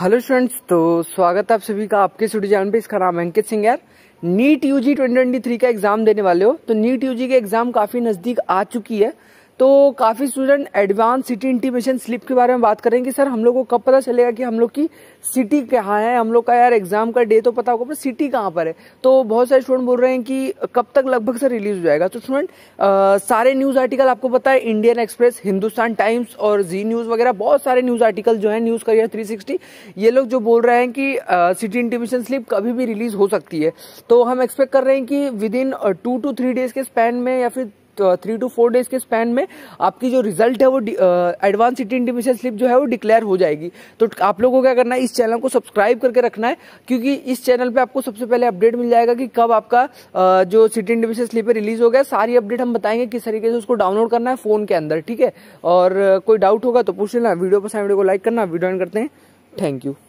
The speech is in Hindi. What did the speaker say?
हेलो स्टूडेंट्स तो स्वागत है आप सभी का आपके स्टूडियो चैनल पे इसका नाम अंकित सिंह यार नीट यूजी 2023 का एग्जाम देने वाले हो तो नीट यूजी के एग्जाम काफी नजदीक आ चुकी है तो काफ़ी student advance city intimation slip के बारे में बात करेंगे सर हम लोग को कब पता चलेगा कि हम लोग की सिटी कहाँ है हम लोग का यार एग्जाम का डे तो पता होगा पर सिटी कहाँ पर है तो बहुत सारे स्टूडेंट बोल रहे हैं कि कब तक लगभग सर रिलीज हो जाएगा तो स्टूडेंट सारे न्यूज़ आर्टिकल आपको पता है इंडियन एक्सप्रेस हिंदुस्तान टाइम्स और जी न्यूज़ वगैरह बहुत सारे न्यूज़ आर्टिकल जो है न्यूज़ करियर थ्री ये लोग जो बोल रहे हैं कि सिटी इंटीमेशन स्लिप कभी भी रिलीज हो सकती है तो हम एक्सपेक्ट कर रहे हैं कि within two two three days के स्पैन में या फिर थ्री टू फोर डेज के स्पैन में आपकी जो रिजल्ट है वो एडवांस सिटी इंटीमेशन स्लिप जो है वो डिक्लेयर हो जाएगी तो आप लोगों को क्या करना है इस चैनल को सब्सक्राइब करके रखना है क्योंकि इस चैनल पर आपको सबसे पहले अपडेट मिल जाएगा कि कब आपका uh, जो सिटी इंटीमेशन स्लिप रिलीज हो गया सारी अपडेट हम बताएंगे किस तरीके से उसको डाउनलोड करना है फोन के अंदर ठीक है और uh, कोई डाउट होगा तो पूछ लेना वीडियो पसंद वीडियो को लाइक करना वीडियो करते हैं थैंक यू